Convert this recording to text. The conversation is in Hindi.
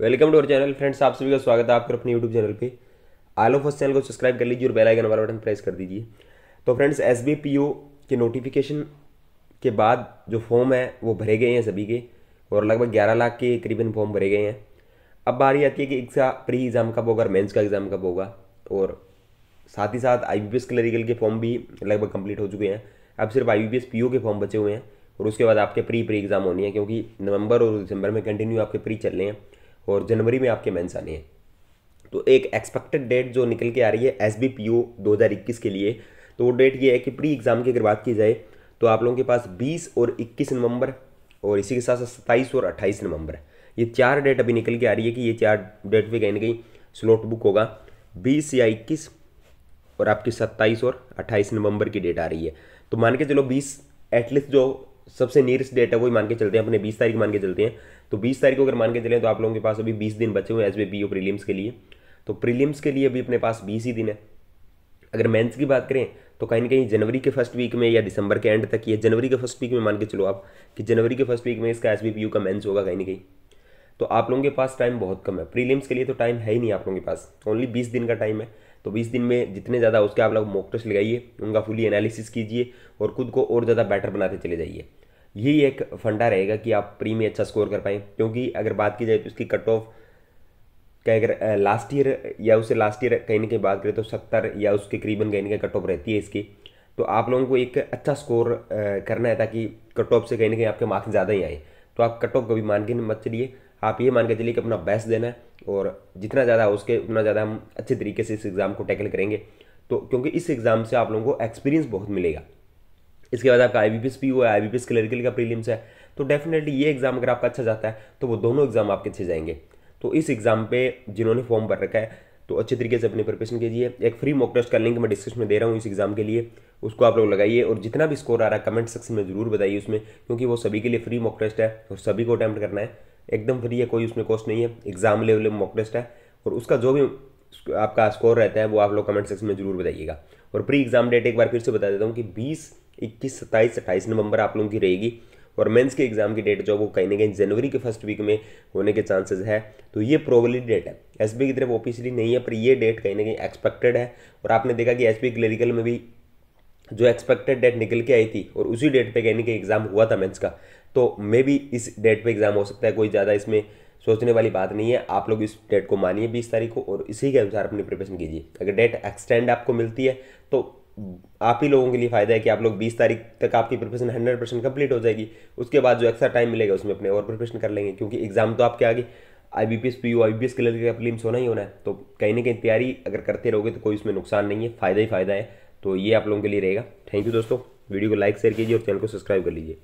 welcome to our channel friends आप सभी का स्वागत है आपके अपने यूट्यूब चैनल पे आलो फर्स्ट चैनल को सब्सक्राइब कर लीजिए और बेल आइकन वाला बटन प्रेस कर दीजिए तो फ्रेंड्स एस के नोटिफिकेशन के बाद जो फॉर्म है वो भरे गए हैं सभी के और लगभग ग्यारह लाख के करीबन फॉर्म भरे गए हैं अब बारी आती है कि इसका प्री एग्ज़ाम कब होगा और मेन्स का एग्ज़ाम कब होगा और साथ ही साथ आई बी क्लरिकल के फॉर्म भी लगभग कम्प्लीट हो चुके हैं अब सिर्फ आई बी के फॉर्म बचे हुए हैं और उसके बाद आपके प्री प्री एग्ज़ाम होनी है क्योंकि नवंबर और दिसंबर में कंटिन्यू आपके प्री चल रहे हैं और जनवरी में आपके मेंस आने हैं तो एक एक्सपेक्टेड डेट जो निकल के आ रही है एस बी पी ओ दो हज़ार इक्कीस के लिए तो वो डेट ये है कि प्री एग्ज़ाम की अगर बात की जाए तो आप लोगों के पास बीस और इक्कीस नवंबर और इसी के साथ साथ सत्ताईस और अट्ठाईस नवंबर ये चार डेट अभी निकल के आ रही है कि ये चार डेट भी कहीं ना कहीं स्लॉट बुक होगा बीस या इक्कीस और आपकी सत्ताईस और अट्ठाईस नवंबर की डेट आ रही है तो मान के चलो बीस एटलीस्ट जो सबसे नियरेस्ट डेट है वही मान के चलते हैं अपने बीस तारीख मान के चलते हैं तो बीस तारीख को अगर मान के चले तो आप लोगों के पास अभी बीस दिन बचे हुए हैं बी बी ओ प्रीलिम्स के लिए तो प्रीलिम्स के लिए अभी अपने पास बीस ही दिन है अगर मेंस की बात करें तो कहीं ना कहीं जनवरी के फर्स्ट वीक में या दिसंबर के एंड तक या जनवरी के फर्स्ट वीक में मान के चलो आप कि जनवरी के फर्स्ट वीक में इसका एस बी का मेंस होगा कहीं ना कहीं तो आप लोगों के पास टाइम बहुत कम है प्रीलिम्स के लिए तो टाइम है ही नहीं आप लोगों के पास ओनली बीस दिन का टाइम है तो बीस दिन में जितने ज़्यादा उसके आप लोग मॉक टेस्ट लगाइए उनका फुली एनालिसिस कीजिए और खुद को और ज़्यादा बेटर बनाते चले जाइए यही एक फंडा रहेगा कि आप प्री में अच्छा स्कोर कर पाएँ क्योंकि अगर बात की जाए तो इसकी कट ऑफ का अगर लास्ट ईयर या उसे लास्ट ईयर कहने की बात करें तो सत्तर या उसके करीबन कहीं की कट ऑफ रहती है इसकी तो आप लोगों को एक अच्छा स्कोर करना है ताकि कट ऑफ से कहीं ना कहीं आपके मार्क्स ज़्यादा ही आए तो आप कट ऑफ कभी मान के मत चलिए आप ये मान के चलिए कि अपना बेस्ट देना है और जितना ज़्यादा हो उतना ज़्यादा हम अच्छे तरीके से इस एग्ज़ाम को टैकल करेंगे तो क्योंकि इस एग्ज़ाम से आप लोगों को एक्सपीरियंस बहुत मिलेगा इसके बाद आपका आई बी पी एस हुआ आई बी एस क्लरिकल का प्रीलिम्स है तो डेफिनेटली ये एग्ज़ाम अगर आपका अच्छा जाता है तो वो दोनों एग्ज़ाम आपके अच्छे जाएंगे तो इस एग्ज़ाम पे जिन्होंने फॉर्म भर रखा है तो अच्छे तरीके से अपनी प्रिपरेशन कीजिए एक फ्री मॉक टेस्ट का लिंक मैं डिस्क्रिप्शन में दे रहा हूँ इस एग्ज़ाम के लिए उसको आप लोग लगाइए और जितना भी स्कोर आ रहा है कमेंट सेक्शन में ज़रूर बताइए उसमें क्योंकि वो सभी के लिए फ्री मॉक टेस्ट है और सभी को अटैम्प्ट करना है एकदम फ्री है कोई उसमें कॉस्ट नहीं है एग्जाम लेवल में मॉक टेस्ट है और उसका जो भी आपका स्कोर रहता है वो आप लोग कमेंट सेक्शन में जरूर बताइएगा और प्री एग्जाम डेट एक बार फिर से बता देता हूँ कि बीस इक्कीस सत्ताईस अट्ठाईस नवंबर आप लोगों की रहेगी और मेंस के एग्जाम की डेट जो वो कहीं ना कहीं जनवरी के फर्स्ट वीक में होने के चांसेस है तो ये प्रोबली डेट है एस की तरफ ऑफिशियली नहीं है पर ये डेट कहीं ना कहीं एक्सपेक्टेड है और आपने देखा कि एस क्लरिकल में भी जो एक्सपेक्टेड डेट निकल के आई थी और उसी डेट पे कहने कहीं एग्ज़ाम हुआ था मेंस का तो मे बी इस डेट पे एग्ज़ाम हो सकता है कोई ज़्यादा इसमें सोचने वाली बात नहीं है आप लोग इस डेट को मानिए बीस तारीख को और इसी के अनुसार अपनी प्रिपरेशन कीजिए अगर डेट एक्सटेंड आपको मिलती है तो आप ही लोगों के लिए फ़ायदा है कि आप लोग 20 तारीख तक आपकी प्रिपरेशन 100 परसेंट कम्प्लीट हो जाएगी उसके बाद जो एक्स्ट्रा टाइम मिलेगा उसमें अपने और प्रिपरेशन कर लेंगे क्योंकि एग्जाम तो आपके आगे I B P S P U I B S के लिए प्रीलिम्स होना ही होना है तो कहीं ना कहीं तैयारी अगर करते रहोगे तो कोई उसमें नुकसान नहीं है फ़ायदा ही फ़ायदा है तो ये आप लोगों के लिए रहेगा थैंक यू दोस्तों वीडियो को लाइक शेयर कीजिए और चैनल को सब्सक्राइब कर लीजिए